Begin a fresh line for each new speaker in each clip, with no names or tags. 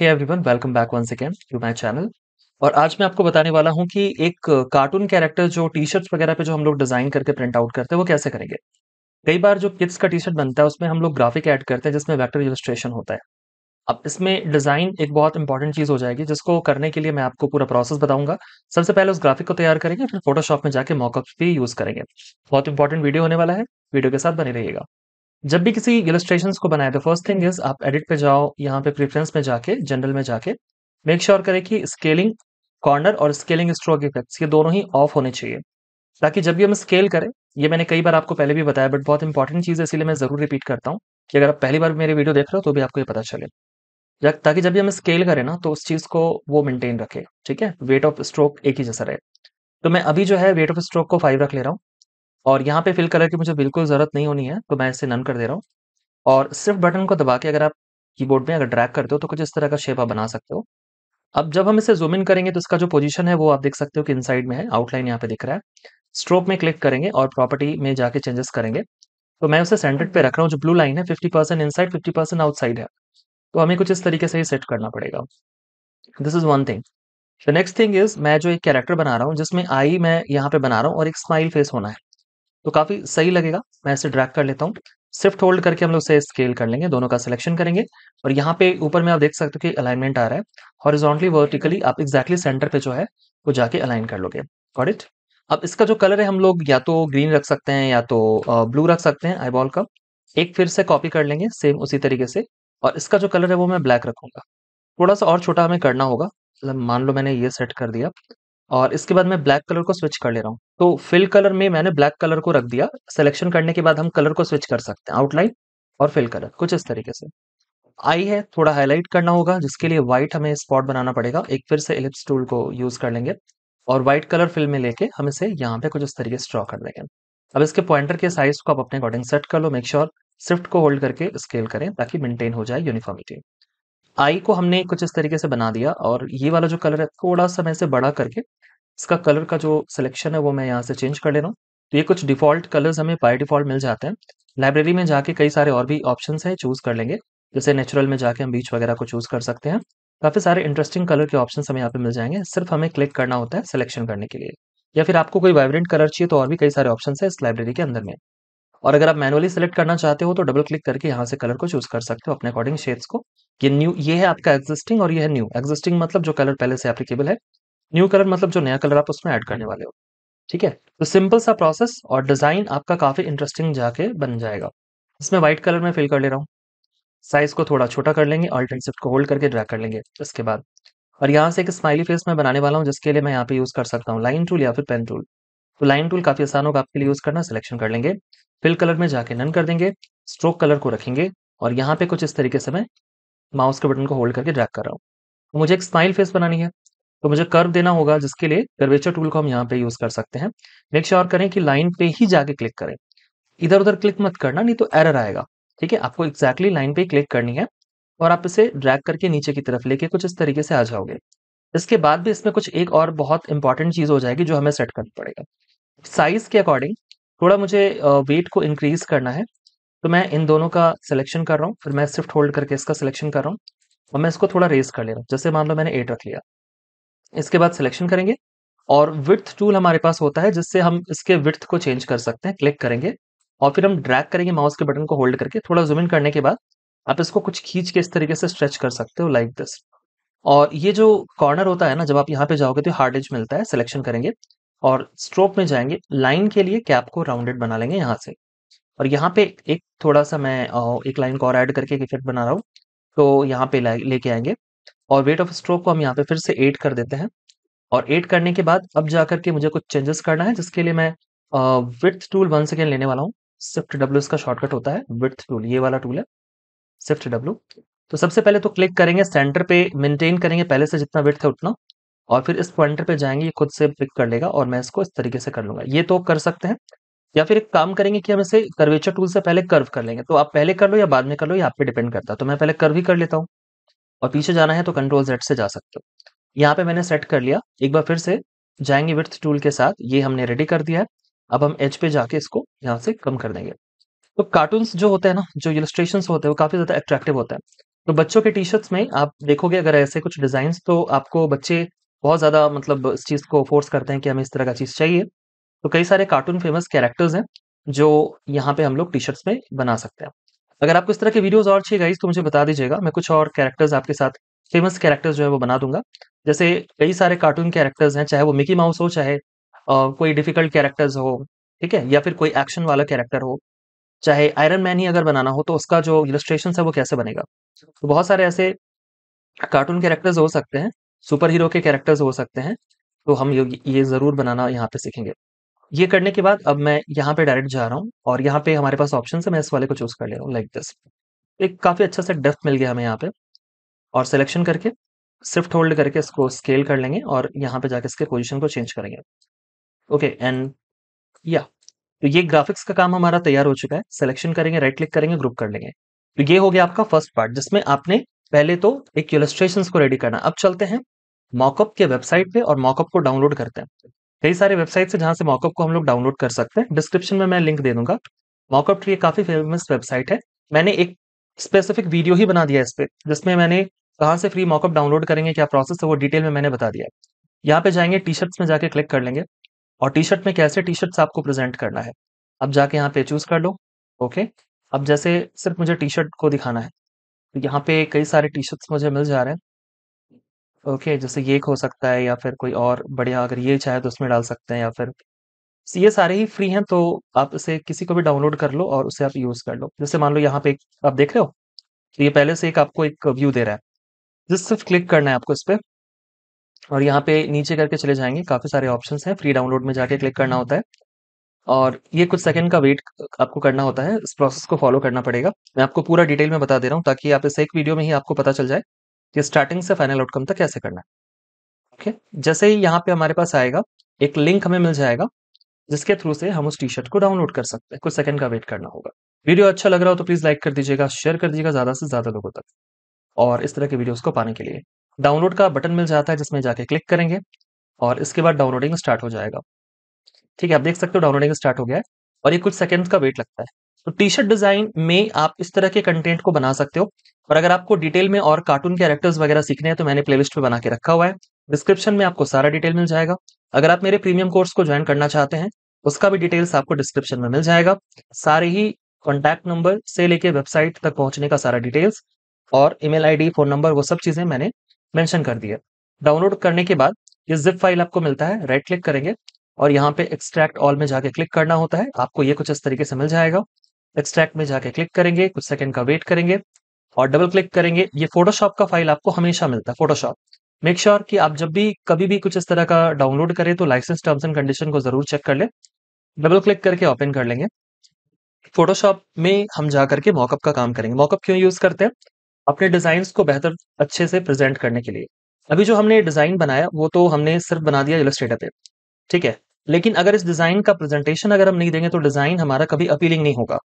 Hey everyone welcome back once again to my channel और आज मैं आपको बताने वाला हूं कि एक कार्टून कैरेक्टर जो टी शर्ट्स वगैरह पे जो हम लोग डिजाइन करके प्रिंट आउट करते हैं वो कैसे करेंगे कई बार जो किड्स का टी शर्ट बनता है उसमें हम लोग ग्राफिक ऐड करते हैं जिसमें वैक्टर इलस्ट्रेशन होता है अब इसमें डिजाइन एक बहुत इंपॉर्टेंट चीज हो जाएगी जिसको करने के लिए मैं आपको पूरा प्रोसेस बताऊंगा सबसे पहले उस ग्राफिक को तैयार करेंगे फिर फोटोशॉप में जाके मॉकअप भी यूज करेंगे बहुत इंपॉर्टेंट वीडियो होने वाला है वीडियो के साथ बने रहिएगा जब भी किसी इलस्ट्रेशन को बनाए तो फर्स्ट थिंग इज आप एडिट पे जाओ यहाँ पे प्रिफरेंस में जाके जनरल में जाके मेक श्योर sure करें कि स्केलिंग कॉर्नर और स्केलिंग स्ट्रोक इफेक्ट्स ये दोनों ही ऑफ होने चाहिए ताकि जब भी हम स्केल करें ये मैंने कई बार आपको पहले भी बताया बट बहुत इंपॉर्टेंट चीज़ है इसलिए मैं ज़रूर रिपीट करता हूँ कि अगर आप पहली बार मेरे वीडियो देख रहे हो तो भी आपको ये पता चले ताकि जब भी हम स्केल करें ना तो उस चीज़ को वो मेंटेन रखे ठीक है वेट ऑफ स्ट्रोक एक ही जैसा रहे तो मैं अभी जो है वेट ऑफ स्ट्रोक को फाइव रख ले रहा हूँ और यहाँ पे फिल कलर की मुझे बिल्कुल ज़रूरत नहीं होनी है तो मैं इसे नन कर दे रहा हूँ और सिर्फ बटन को दबा के अगर आप कीबोर्ड में अगर ड्रैग करते हो तो कुछ इस तरह का शेप आप बना सकते हो अब जब हम इसे जूम इन करेंगे तो इसका जो पोजीशन है वो आप देख सकते हो कि इनसाइड में है आउटलाइन यहाँ पे दिख रहा है स्ट्रोक में क्लिक करेंगे और प्रॉपर्टी में जाके चेंजेस करेंगे तो मैं उसे सेंटर्ड पे रख रहा हूँ जो ब्लू लाइन है fifty percent inside fifty percent outside है तो हमें कुछ इस तरीके से ही सेट करना पड़ेगा this is one thing the next thing is मैं जो एक कैरेक्टर बना रहा हूँ जिसमें आई मैं यहाँ पे बना रहा हूँ और एक स्माइल फेस होना है तो काफ़ी सही लगेगा मैं इसे ड्रैग कर लेता हूँ स्विफ्ट होल्ड करके हम लोग इसे स्केल कर लेंगे दोनों का सिलेक्शन करेंगे और यहाँ पे ऊपर में आप देख सकते हो कि अलाइनमेंट आ रहा है हॉरिजॉन्टली वर्टिकली आप एक्जैक्टली सेंटर पे जो है वो जाके अलाइन कर लोगे गॉट इट अब इसका जो कलर है हम लोग या तो ग्रीन रख सकते हैं या तो ब्लू रख सकते हैं आईबॉल का एक फिर से कॉपी कर लेंगे सेम उसी तरीके से और इसका जो कलर है वो मैं ब्लैक रखूंगा थोड़ा सा और छोटा हमें करना होगा मतलब मान लो मैंने ये सेट कर दिया और इसके बाद मैं ब्लैक कलर को स्विच कर ले रहा हूँ। तो फिल कलर में मैंने ब्लैक कलर को रख दिया। सिलेक्शन करने के बाद हम कलर को स्विच कर सकते हैं, आउटलाइन और फिल कलर, कुछ इस तरीके से। आई है, थोड़ा हाईलाइट करना होगा, जिसके लिए व्हाइट हमें स्पॉट बनाना पड़ेगा। एक फिर से इलिप्स टूल को यूज़ कर लेंगे और व्हाइट कलर फिल में लेके हम इसे यहाँ पे कुछ इस तरीके से ड्रॉ कर देंगे। अब इसके पॉइंटर के साइज़ को आप अपने अकॉर्डिंग सेट कर लो। मेक श्योर स्विफ्ट को होल्ड करके स्केल करें ताकि मेंटेन हो जाए यूनिफॉर्मिटी। आई को हमने कुछ इस तरीके से बना दिया और ये वाला जो कलर है थोड़ा सा मैं इसे बड़ा करके इसका कलर का जो सिलेक्शन है वो मैं यहाँ से चेंज कर ले रहा हूँ तो ये कुछ डिफॉल्ट कलर्स हमें बाय डिफॉल्ट मिल जाते हैं लाइब्रेरी में जाके कई सारे और भी ऑप्शन है चूज कर लेंगे जैसे नेचुरल में जाके हम बीच वगैरह को चूज कर सकते हैं काफी सारे इंटरेस्टिंग कलर के ऑप्शन हमें यहाँ पे मिल जाएंगे सिर्फ हमें क्लिक करना होता है सिलेक्शन करने के लिए या फिर आपको कोई वाइब्रेंट कलर चाहिए तो और भी कई सारे ऑप्शन है इस लाइब्रेरी के अंदर में और अगर आप मैनुअली सेलेक्ट करना चाहते हो तो डबल क्लिक करके यहाँ से कलर को चूज कर सकते हो अपने अकॉर्डिंग शेड्स को ये न्यू ये है आपका एग्जिस्टिंग और ये है न्यू एग्जिस्टिंग मतलब जो कलर पहले से एप्लीकेबल है न्यू कलर मतलब जो नया कलर आप उसमें ऐड करने वाले हो ठीक है तो सिंपल सा प्रोसेस और डिजाइन आपका काफी इंटरेस्टिंग जाके बन जाएगा इसमें व्हाइट कलर में फिल कर ले रहा हूँ साइज को थोड़ा छोटा कर लेंगे और को होल्ड करके ड्रा कर लेंगे इसके बाद और यहाँ से एक स्माइली फेस मैं बनाने वाला हूँ जिसके लिए मैं यहाँ पे यूज कर सकता हूँ लाइन टूल या फिर पेन टूल तो लाइन टूल काफी आसान होगा आपके लिए यूज करना सिलेक्शन कर लेंगे फिल कलर में जाके नन कर देंगे स्ट्रोक कलर को रखेंगे और यहाँ पे कुछ इस तरीके से मैं माउस के बटन को होल्ड करके ड्रैग कर रहा हूँ तो मुझे एक स्माइल फेस बनानी है तो मुझे कर्व देना होगा जिसके लिए कर्वेचर टूल को हम यहाँ पे यूज कर सकते हैं मेक श्योर करें कि लाइन पे ही जाके क्लिक करें इधर उधर क्लिक मत करना नहीं तो एरर आएगा ठीक है आपको एक्जैक्टली लाइन पे क्लिक करनी है और आप इसे ड्रैग करके नीचे की तरफ लेके कुछ इस तरीके से आ जाओगे इसके बाद भी इसमें कुछ एक और बहुत इंपॉर्टेंट चीज हो जाएगी जो हमें सेट करनी पड़ेगा साइज के अकॉर्डिंग थोड़ा मुझे वेट को इंक्रीज करना है तो मैं इन दोनों का सिलेक्शन कर रहा हूँ फिर मैं स्विफ्ट होल्ड करके इसका सिलेक्शन कर रहा हूँ और मैं इसको थोड़ा रेस कर ले रहा हूँ जैसे मान लो मैंने एट रख लिया इसके बाद सिलेक्शन करेंगे और विथ टूल हमारे पास होता है जिससे हम इसके विथ को चेंज कर सकते हैं क्लिक करेंगे और फिर हम ड्रैग करेंगे माउस के बटन को होल्ड करके थोड़ा जूम इन करने के बाद आप इसको कुछ खींच के इस तरीके से स्ट्रेच कर सकते हो लाइक दिस और ये जो कॉर्नर होता है ना जब आप यहाँ पे जाओगे तो हार्ड एज मिलता है सिलेक्शन करेंगे और स्ट्रोक में जाएंगे लाइन के लिए कैप को राउंडेड बना लेंगे यहाँ से और यहाँ पे एक थोड़ा सा मैं एक लाइन को और ऐड करके एक इफेक्ट बना रहा हूँ तो यहाँ पे लेके आएंगे और वेट ऑफ स्ट्रोक को हम यहाँ पे फिर से एड कर देते हैं और एड करने के बाद अब जाकर के मुझे कुछ चेंजेस करना है जिसके लिए मैं विथ टूल वन सेकेंड लेने वाला हूँ सिफ्ट डब्ल्यू इसका शॉर्टकट होता है विथ टूल ये वाला टूल है सिफ्ट डब्ल्यू तो सबसे पहले तो क्लिक करेंगे सेंटर पे मेंटेन करेंगे पहले से जितना विथ है उतना और फिर इस पॉइंटर पे जाएंगे ये खुद से पिक कर लेगा और मैं इसको इस तरीके से कर लूंगा ये तो कर सकते हैं या फिर एक काम करेंगे कि हम इसे कर्वेचर टूल से पहले कर्व कर लेंगे तो आप पहले कर लो या बाद में कर लो ये आप पे डिपेंड करता है तो मैं पहले कर्व ही कर लेता हूँ और पीछे जाना है तो कंट्रोल जेड से जा सकते हो यहाँ पे मैंने सेट कर लिया एक बार फिर से जाएंगे विथ टूल के साथ ये हमने रेडी कर दिया है अब हम एच पे जाके इसको यहाँ से कम कर देंगे तो कार्टून जो होते हैं ना जो इलस्ट्रेशन होते हैं वो काफी ज्यादा अट्रैक्टिव होता है तो बच्चों के टी शर्ट्स में आप देखोगे अगर ऐसे कुछ डिजाइन तो आपको बच्चे बहुत ज़्यादा मतलब इस चीज़ को फोर्स करते हैं कि हमें इस तरह का चीज़ चाहिए तो कई सारे कार्टून फेमस कैरेक्टर्स हैं जो यहाँ पे हम लोग टी शर्ट्स में बना सकते हैं अगर आपको इस तरह के वीडियोज और चाहिए गाइज तो मुझे बता दीजिएगा मैं कुछ और कैरेक्टर्स आपके साथ फेमस कैरेक्टर्स जो है वो बना दूंगा जैसे कई सारे कार्टून कैरेक्टर्स हैं चाहे वो मिकी माउस हो चाहे कोई डिफिकल्ट कैरेक्टर्स हो ठीक है या फिर कोई एक्शन वाला कैरेक्टर हो चाहे आयरन मैन ही अगर बनाना हो तो उसका जो इलस्ट्रेशन है वो कैसे बनेगा तो बहुत सारे ऐसे कार्टून कैरेक्टर्स हो सकते हैं सुपर हीरो के कैरेक्टर्स हो सकते हैं तो हम ये ज़रूर बनाना यहाँ पे सीखेंगे ये करने के बाद अब मैं यहाँ पे डायरेक्ट जा रहा हूँ और यहाँ पे हमारे पास ऑप्शन है मैं इस वाले को चूज़ कर ले रहा हूँ लाइक दिस एक काफ़ी अच्छा सा डेफ्थ मिल गया हमें यहाँ पे और सिलेक्शन करके स्विफ्ट होल्ड करके इसको स्केल कर लेंगे और यहाँ पे जाके इसके पोजिशन को चेंज करेंगे ओके एंड या तो ये ग्राफिक्स का काम हमारा तैयार हो चुका है सिलेक्शन करेंगे राइट क्लिक करेंगे ग्रुप कर लेंगे तो ये हो गया आपका फर्स्ट पार्ट जिसमें आपने पहले तो एक इलस्ट्रेशन को रेडी करना अब चलते हैं मॉकअप के वेबसाइट पे और मॉकअप को डाउनलोड करते हैं कई सारे वेबसाइट से जहां से मॉकअप को हम लोग डाउनलोड कर सकते हैं डिस्क्रिप्शन में मैं लिंक दे दूंगा मॉकअप ट्री काफी फेमस वेबसाइट है मैंने एक स्पेसिफिक वीडियो ही बना दिया इस पर जिसमें मैंने कहाँ से फ्री मॉकअप डाउनलोड करेंगे क्या प्रोसेस है वो डिटेल में मैंने बता दिया यहाँ पे जाएंगे टी शर्ट्स में जाके क्लिक कर लेंगे और टी शर्ट में कैसे टी शर्ट्स आपको प्रेजेंट करना है अब जाके यहाँ पे चूज कर लो ओके अब जैसे सिर्फ मुझे टी शर्ट को दिखाना है तो यहाँ पे कई सारे टी-शर्ट्स मुझे मिल जा रहे हैं। ओके जैसे ये एक हो सकता है या फिर कोई और बढ़िया अगर ये चाहे तो उसमें डाल सकते हैं या फिर ये सारे ही फ्री हैं तो आप इसे किसी को भी डाउनलोड कर लो और उसे आप यूज़ कर लो। जैसे मान लो यहाँ पे एक आप देख रहे हो? तो ये पहले से एक आपको एक व्यू दे रहा है। जिस सिर्फ क्लिक करना है आपको इस पर और यहाँ पे नीचे करके चले जाएंगे काफ़ी सारे ऑप्शंस हैं, फ्री डाउनलोड में जाके क्लिक करना होता है। और ये कुछ सेकंड का वेट आपको करना होता है इस प्रोसेस को फॉलो करना पड़ेगा मैं आपको पूरा डिटेल में बता दे रहा हूँ ताकि आप इस एक वीडियो में ही आपको पता चल जाए कि स्टार्टिंग से फाइनल आउटकम तक कैसे करना है ओके जैसे ही यहाँ पे हमारे पास आएगा एक लिंक हमें मिल जाएगा जिसके थ्रू से हम उस टी शर्ट को डाउनलोड कर सकते हैं कुछ सेकंड का वेट करना होगा वीडियो अच्छा लग रहा हो तो प्लीज़ लाइक कर दीजिएगा शेयर कर दीजिएगा ज़्यादा से ज़्यादा लोगों तक और इस तरह के वीडियोस को पाने के लिए डाउनलोड का बटन मिल जाता है जिसमें जाके क्लिक करेंगे और इसके बाद डाउनलोडिंग स्टार्ट हो जाएगा ठीक है आप देख सकते हो डाउनलोडिंग स्टार्ट हो गया और ये कुछ सेकंड का वेट लगता है तो टी शर्ट डिजाइन में आप इस तरह के कंटेंट को बना सकते हो और अगर आपको डिटेल में और कार्टून कैरेक्टर्स वगैरह सीखने हैं तो मैंने प्लेलिस्ट में बना के रखा हुआ है डिस्क्रिप्शन में आपको सारा डिटेल मिल जाएगा अगर आप मेरे प्रीमियम कोर्स को ज्वाइन करना चाहते हैं उसका भी डिटेल्स आपको डिस्क्रिप्शन में मिल जाएगा सारे ही कॉन्टैक्ट नंबर से लेके वेबसाइट तक पहुंचने का सारा डिटेल्स और ईमेल आईडी फोन नंबर वो सब चीजें मैंने मेंशन कर दी है डाउनलोड करने के बाद ये जिप फाइल आपको मिलता है राइट क्लिक करेंगे और यहाँ पे एक्सट्रैक्ट ऑल में जाके क्लिक करना होता है आपको ये कुछ इस तरीके से मिल जाएगा एक्सट्रैक्ट में जाके क्लिक करेंगे कुछ सेकंड का वेट करेंगे और डबल क्लिक करेंगे ये फोटोशॉप का फाइल आपको हमेशा मिलता है फोटोशॉप मेक श्योर की कि आप जब भी कभी भी कुछ इस तरह का डाउनलोड करें तो लाइसेंस टर्म्स एंड कंडीशन को जरूर चेक कर ले डबल क्लिक करके ओपन कर लेंगे फोटोशॉप में हम जा करके मॉकअप का काम करेंगे मॉकअप क्यों यूज करते हैं अपने डिजाइन को बेहतर अच्छे से प्रेजेंट करने के लिए अभी जो हमने डिजाइन बनाया वो तो हमने सिर्फ बना दिया इलस्ट्रेटर पे ठीक है लेकिन अगर इस डिजाइन का प्रेजेंटेशन अगर हम नहीं देंगे तो डिजाइन हमारा कभी अपीलिंग नहीं होगा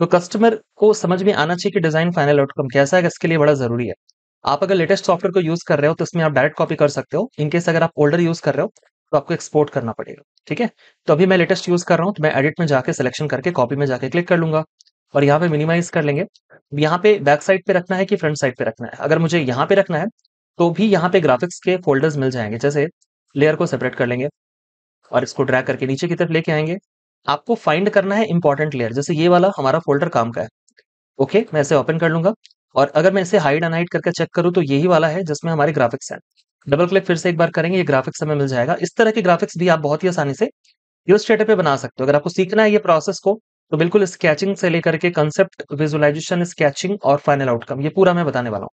तो कस्टमर को समझ में आना चाहिए कि डिजाइन फाइनल आउटकम कैसा है इसके लिए बड़ा जरूरी है आप अगर लेटेस्ट सॉफ्टवेयर को यूज कर रहे हो तो इसमें आप डायरेक्ट कॉपी कर सकते हो इनकेस अगर आप ओल्डर यूज कर रहे हो तो आपको एक्सपोर्ट करना पड़ेगा ठीक है तो अभी मैं लेटेस्ट यूज कर रहा हूँ तो मैं एडिट में जाकर सिलेक्शन करके कॉपी में जाकर क्लिक कर लूंगा और यहाँ पे मिनिमाइज कर लेंगे यहाँ पे बैक साइड पे रखना है कि फ्रंट साइड पे रखना है अगर मुझे यहाँ पे रखना है तो भी यहाँ पे ग्राफिक्स के फोल्डर्स मिल जाएंगे जैसे लेयर को सेपरेट कर लेंगे और इसको ड्रैग करके नीचे की तरफ लेके आएंगे आपको फाइंड करना है इंपॉर्टेंट लेयर जैसे ये वाला हमारा फोल्डर काम का है ओके okay, मैं इसे ओपन कर लूंगा और अगर मैं इसे हाइड अनहाइड करके चेक करूँ तो यही वाला है जिसमें हमारे ग्राफिक्स हैं डबल क्लिक फिर से एक बार करेंगे ये ग्राफिक्स हमें मिल जाएगा इस तरह के ग्राफिक्स भी आप बहुत ही आसानी से इलोस्ट्रेटर पे बना सकते हो अगर आपको सीखना है ये प्रोसेस को तो बिल्कुल स्केचिंग से लेकर के कंसेप्ट विजुअलाइजेशन स्केचिंग और फाइनल आउटकम ये पूरा मैं बताने वाला हूँ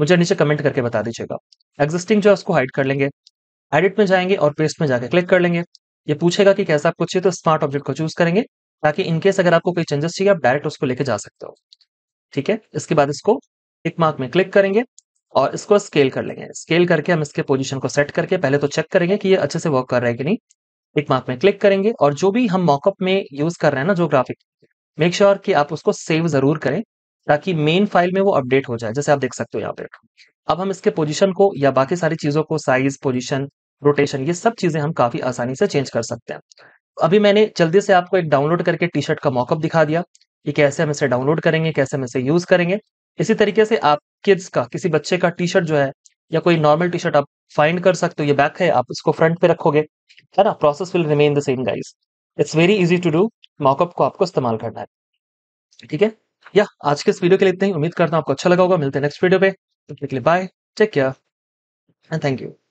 मुझे नीचे कमेंट करके बता दीजिएगा एग्जिस्टिंग जो है उसको हाइड कर लेंगे एडिट में जाएंगे और पेस्ट में जाके क्लिक कर लेंगे ये पूछेगा कि कैसा आपको चाहिए तो स्मार्ट ऑब्जेक्ट को चूज करेंगे ताकि इनकेस अगर आपको कोई चेंजेस चाहिए आप डायरेक्ट उसको लेके जा सकते हो ठीक है इसके बाद इसको एक मार्क में क्लिक करेंगे और इसको स्केल कर लेंगे स्केल करके हम इसके पोजीशन को सेट करके पहले तो चेक करेंगे कि ये अच्छे से वर्क कर रहा है कि नहीं एक मार्क में क्लिक करेंगे और जो भी हम मॉकअप में यूज कर रहे हैं ना जो ग्राफिक मेक श्योर sure कि आप उसको सेव जरूर करें ताकि मेन फाइल में वो अपडेट हो जाए जैसे आप देख सकते हो यहाँ पे अब हम इसके पोजिशन को या बाकी सारी चीजों को साइज पोजिशन रोटेशन ये सब चीजें हम काफी आसानी से चेंज कर सकते हैं अभी मैंने जल्दी से आपको एक डाउनलोड करके टी शर्ट का मॉकअप दिखा दिया कि कैसे हम इसे डाउनलोड करेंगे कैसे हम इसे यूज करेंगे इसी तरीके से आप किड्स का किसी बच्चे का टी शर्ट जो है या कोई नॉर्मल टी शर्ट आप फाइंड कर सकते हो ये बैक है आप उसको फ्रंट पे रखोगे है ना process will remain the same guys it's very easy to do mockup को आपको इस्तेमाल करना है ठीक है या आज के इस वीडियो के लिए इतना ही उम्मीद करता हूँ आपको अच्छा लगा होगा मिलते हैं नेक्स्ट वीडियो पे तब तक के लिए bye take care and thank you